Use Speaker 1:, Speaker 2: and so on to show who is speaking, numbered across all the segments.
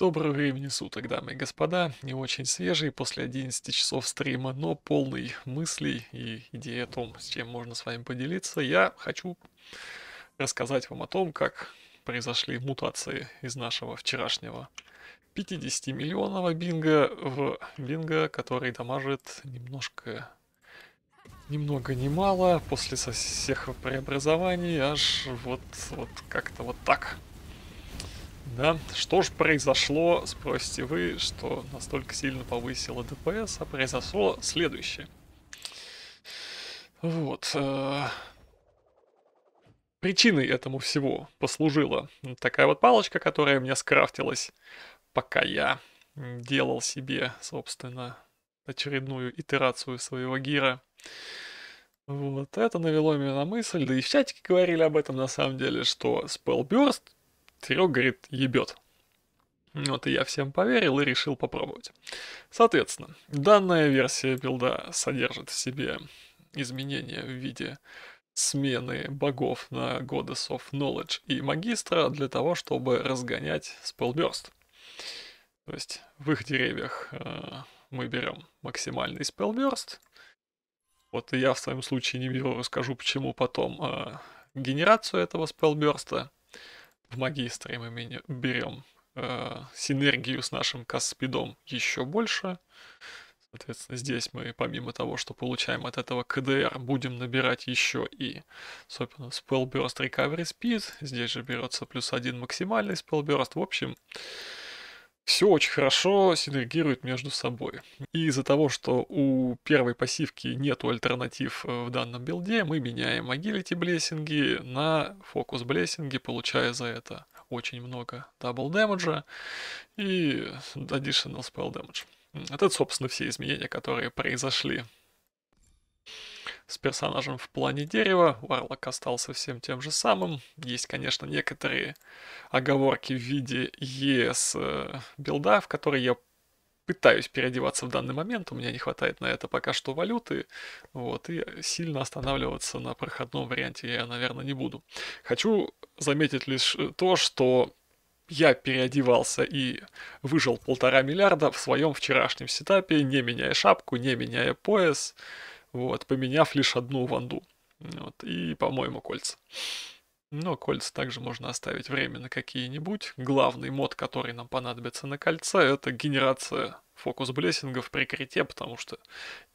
Speaker 1: Доброго времени суток, дамы и господа. Не очень свежий после 11 часов стрима, но полный мыслей и идей о том, с чем можно с вами поделиться. Я хочу рассказать вам о том, как произошли мутации из нашего вчерашнего 50-миллионного бинга в бинга, который дамажит немножко ни много ни мало после всех преобразований, аж вот, вот как-то вот так. Да, что же произошло, спросите вы, что настолько сильно повысило ДПС, а произошло следующее. Вот. Э, причиной этому всего послужила такая вот палочка, которая мне скрафтилась, пока я делал себе, собственно, очередную итерацию своего гира. Вот это навело меня на мысль, да и в чатике говорили об этом на самом деле, что Spellburst Серега говорит, ебет. Вот и я всем поверил и решил попробовать. Соответственно, данная версия билда содержит в себе изменения в виде смены богов на Goddess of Knowledge и Магистра для того, чтобы разгонять спелберст. То есть в их деревьях э, мы берем максимальный спелберст. Вот и я в своем случае не беру, расскажу почему потом э, генерацию этого спелберста в магистре мы берем э, синергию с нашим Каспидом еще больше. Соответственно, здесь мы помимо того, что получаем от этого КДР, будем набирать еще и, собственно, Spellburst Recovery Speed. Здесь же берется плюс один максимальный Spellburst. В общем, все очень хорошо синергирует между собой. И из-за того, что у первой пассивки нету альтернатив э, в данном билде, мы меняем agility блессинги на фокус блессинги, получая за это очень много дабл дэмэджа и additional spell damage. Это, собственно, все изменения, которые произошли с персонажем в плане дерева. Варлок остался всем тем же самым. Есть, конечно, некоторые оговорки в виде ЕС э, билда, в которые я пытаюсь переодеваться в данный момент, у меня не хватает на это пока что валюты, вот, и сильно останавливаться на проходном варианте я, наверное, не буду. Хочу заметить лишь э, то, что я переодевался и выжил полтора миллиарда в своем вчерашнем сетапе, не меняя шапку, не меняя пояс, вот, поменяв лишь одну ванду, вот, и, по-моему, кольца. Но кольца также можно оставить временно какие-нибудь. Главный мод, который нам понадобится на кольца, это генерация фокус блессингов при крите, потому что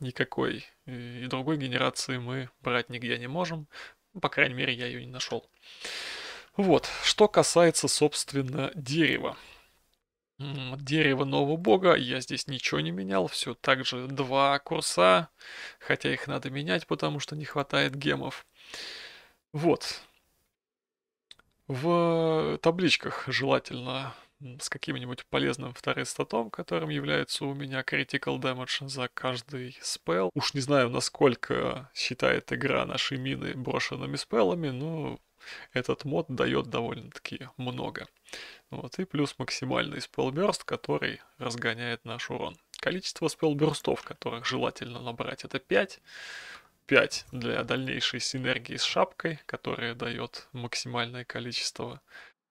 Speaker 1: никакой э, и другой генерации мы брать нигде не можем. По крайней мере, я ее не нашел. Вот, что касается, собственно, дерева дерево нового бога, я здесь ничего не менял, все так же два курса, хотя их надо менять, потому что не хватает гемов. Вот. В э, табличках желательно с каким-нибудь полезным вторым статом, которым является у меня critical damage за каждый спел. Уж не знаю, насколько считает игра наши мины брошенными спелами, но этот мод дает довольно-таки много. Вот, и плюс максимальный спеллберст, который разгоняет наш урон. Количество спеллберстов, которых желательно набрать, это 5. 5 для дальнейшей синергии с шапкой, которая дает максимальное количество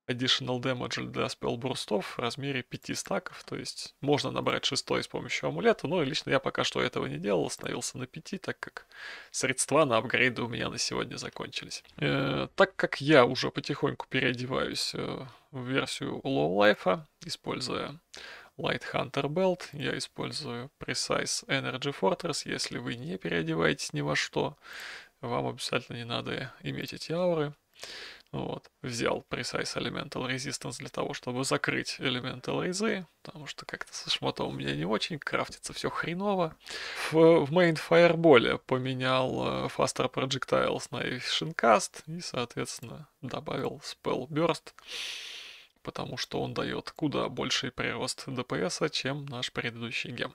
Speaker 1: additional damage для спеллбурстов в размере 5 стаков, то есть можно набрать 6 с помощью амулета, но лично я пока что этого не делал, остановился на 5, так как средства на апгрейды у меня на сегодня закончились. Э, так как я уже потихоньку переодеваюсь э, в версию Low Life, используя Light Hunter Belt, я использую Precise Energy Fortress, если вы не переодеваетесь ни во что, вам обязательно не надо иметь эти ауры. Вот. Взял Precise Elemental Resistance для того, чтобы закрыть Elemental Razy, потому что как-то со шмотом у меня не очень, крафтится все хреново. В, в Main Fireball поменял э, Faster Projectiles на Efficient и, соответственно, добавил Spell Burst, потому что он дает куда больший прирост ДПС, чем наш предыдущий гем.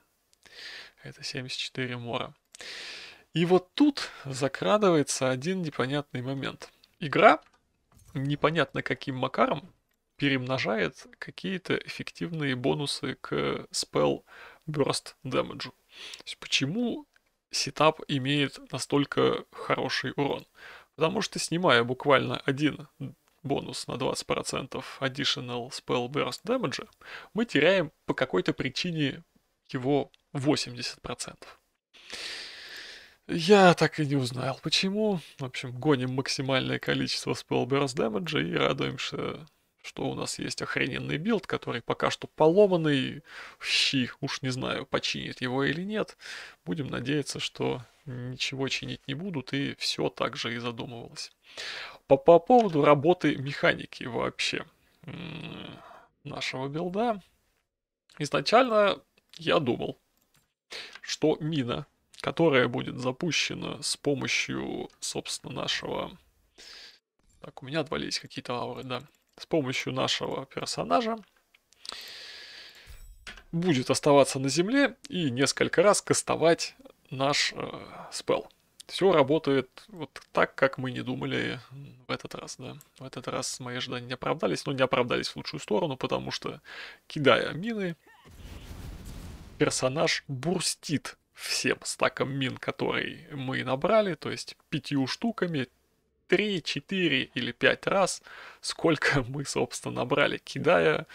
Speaker 1: Это 74 мора. И вот тут закрадывается один непонятный момент. Игра непонятно каким макаром перемножает какие-то эффективные бонусы к spell burst damage. почему сетап имеет настолько хороший урон? Потому что снимая буквально один бонус на 20% additional spell burst damage, мы теряем по какой-то причине его 80%. Я так и не узнал, почему. В общем, гоним максимальное количество Spellburst Damage и радуемся, что у нас есть охрененный билд, который пока что поломанный. Щи, уж не знаю, починит его или нет. Будем надеяться, что ничего чинить не будут, и все так же и задумывалось. По, по поводу работы механики вообще нашего билда. Изначально я думал, что мина которая будет запущена с помощью, собственно, нашего... Так, у меня отвалились какие-то ауры, да. С помощью нашего персонажа будет оставаться на земле и несколько раз кастовать наш э, спел. Все работает вот так, как мы не думали в этот раз, да. В этот раз мои ожидания не оправдались, но не оправдались в лучшую сторону, потому что, кидая мины, персонаж бурстит всем стаком мин, который мы набрали, то есть пятью штуками, 3, 4 или 5 раз, сколько мы, собственно, набрали, кидая.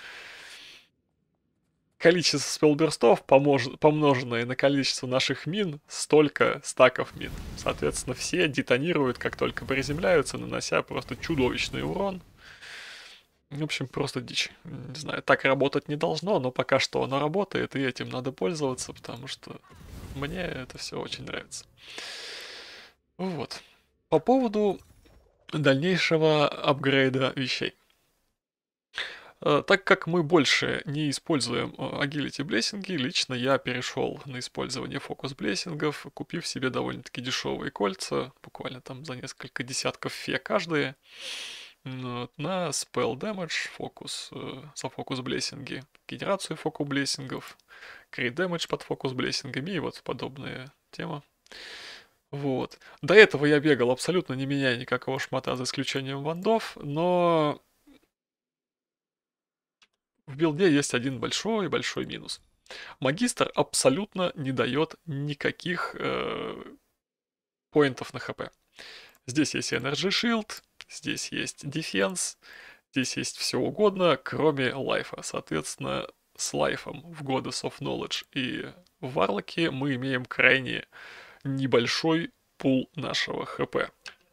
Speaker 1: Количество спелберстов, помож... помноженное на количество наших мин, столько стаков мин. Соответственно, все детонируют, как только приземляются, нанося просто чудовищный урон. В общем, просто дичь. Не знаю, так работать не должно, но пока что оно работает, и этим надо пользоваться, потому что мне это все очень нравится. Вот. По поводу дальнейшего апгрейда вещей. Э, так как мы больше не используем э, Agility blessing, лично я перешел на использование фокус блессингов, купив себе довольно-таки дешевые кольца, буквально там за несколько десятков фе каждые, на Spell Damage, фокус, э, за фокус блессинги, генерацию фокус блессингов крит дэмэдж под фокус блессингами и вот подобная тема. Вот. До этого я бегал абсолютно не меняя никакого шмота за исключением вандов, но в билде есть один большой-большой минус. Магистр абсолютно не дает никаких э, поинтов на хп. Здесь есть Energy Shield, здесь есть Defense, здесь есть все угодно, кроме лайфа. Соответственно, с Лайфом в Goddess of Knowledge и в Варлоке мы имеем крайне небольшой пул нашего ХП.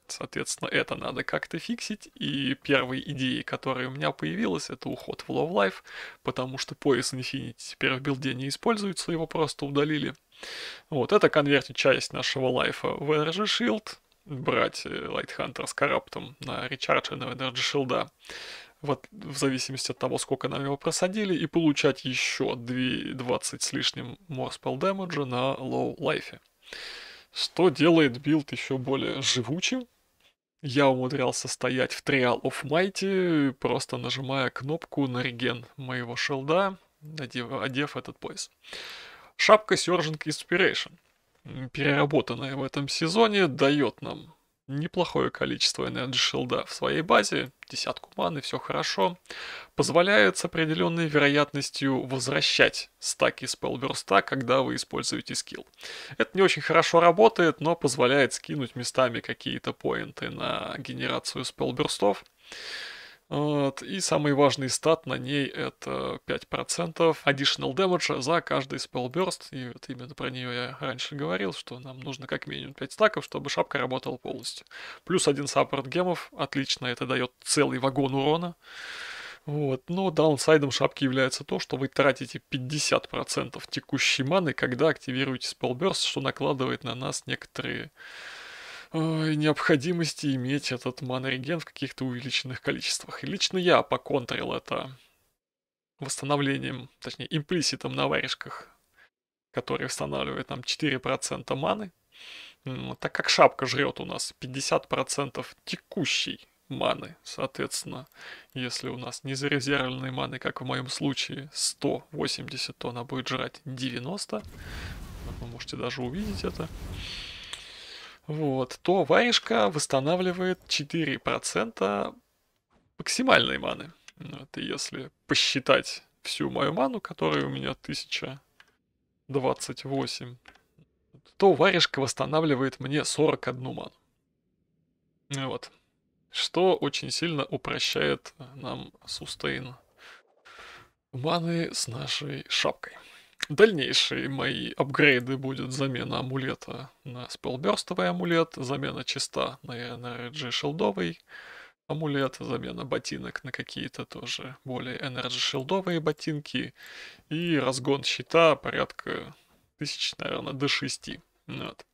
Speaker 1: Соответственно, это надо как-то фиксить. И первой идеей, которая у меня появилась, это уход в Love Life, потому что пояс Infinity теперь в билде не используется, его просто удалили. Вот, это конвертит часть нашего лайфа в Energy Shield, брать Light Hunter с караптом на речардж Energy Shield вот, в зависимости от того, сколько нам его просадили, и получать еще 2, 20 с лишним more spell damage на low life. Что делает билд еще более живучим. Я умудрялся стоять в Trial of Mighty, просто нажимая кнопку на реген моего шелда, одев, одев этот пояс. Шапка Surging Inspiration, переработанная в этом сезоне, дает нам неплохое количество Energy Shield в своей базе, десятку маны, все хорошо, позволяет с определенной вероятностью возвращать стаки спелберста когда вы используете скилл. Это не очень хорошо работает, но позволяет скинуть местами какие-то поинты на генерацию спелберстов вот. И самый важный стат на ней это 5% additional damage за каждый spell burst. И вот именно про нее я раньше говорил, что нам нужно как минимум 5 стаков, чтобы шапка работала полностью. Плюс один саппорт гемов. Отлично, это дает целый вагон урона. Вот. Но даунсайдом шапки является то, что вы тратите 50% текущей маны, когда активируете spell burst, что накладывает на нас некоторые Э, необходимости иметь этот манореген в каких-то увеличенных количествах. И лично я поконтрил это восстановлением, точнее, имплиситом на варежках, который устанавливает там 4% маны, так как шапка жрет у нас 50% текущей маны, соответственно, если у нас не зарезервированной маны, как в моем случае, 180, то она будет жрать 90. Вы можете даже увидеть это вот, то варежка восстанавливает 4% максимальной маны. Вот, если посчитать всю мою ману, которая у меня 1028, то варежка восстанавливает мне 41 ману. Вот. Что очень сильно упрощает нам сустейн маны с нашей шапкой. Дальнейшие мои апгрейды будет замена амулета на спелберстовый амулет, замена чиста на, на шелдовый амулет, замена ботинок на какие-то тоже более энерджи шелдовые ботинки и разгон щита порядка тысяч, наверное, до шести Вот.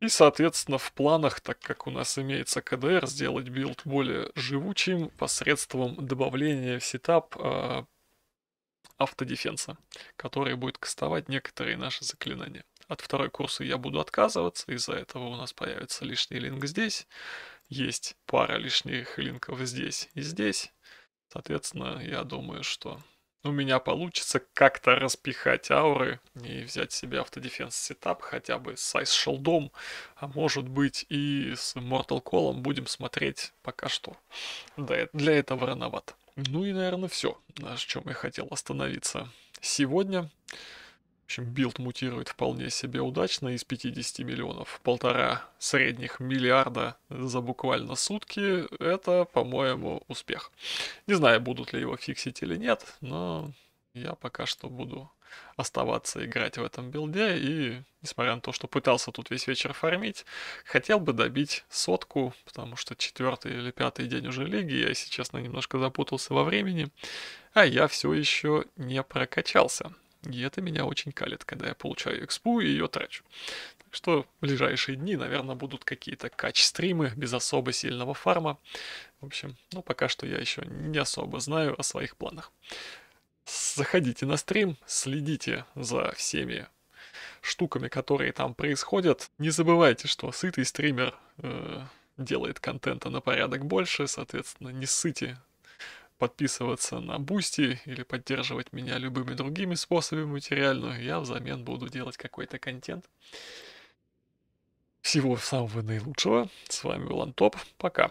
Speaker 1: И, соответственно, в планах, так как у нас имеется КДР, сделать билд более живучим посредством добавления в сетап э, автодефенса, который будет кастовать некоторые наши заклинания. От второй курса я буду отказываться, из-за этого у нас появится лишний линк здесь, есть пара лишних линков здесь и здесь. Соответственно, я думаю, что у меня получится как-то распихать ауры и взять себе автодефенс сетап хотя бы с Ice Шелдом, а может быть и с Mortal Call будем смотреть пока что. Да, для этого рановато. Ну и, наверное, все, на чем я хотел остановиться сегодня. В общем, билд мутирует вполне себе удачно из 50 миллионов. Полтора средних миллиарда за буквально сутки – это, по-моему, успех. Не знаю, будут ли его фиксить или нет, но я пока что буду оставаться играть в этом билде. И, несмотря на то, что пытался тут весь вечер фармить, хотел бы добить сотку, потому что четвертый или пятый день уже лиги, я, если честно, немножко запутался во времени, а я все еще не прокачался. И это меня очень калит, когда я получаю экспу и ее трачу. Так что в ближайшие дни, наверное, будут какие-то кач-стримы без особо сильного фарма. В общем, ну пока что я еще не особо знаю о своих планах заходите на стрим, следите за всеми штуками, которые там происходят. Не забывайте, что сытый стример э, делает контента на порядок больше, соответственно, не сыти подписываться на Бусти или поддерживать меня любыми другими способами материально, я взамен буду делать какой-то контент. Всего самого наилучшего. С вами был Антоп. Пока.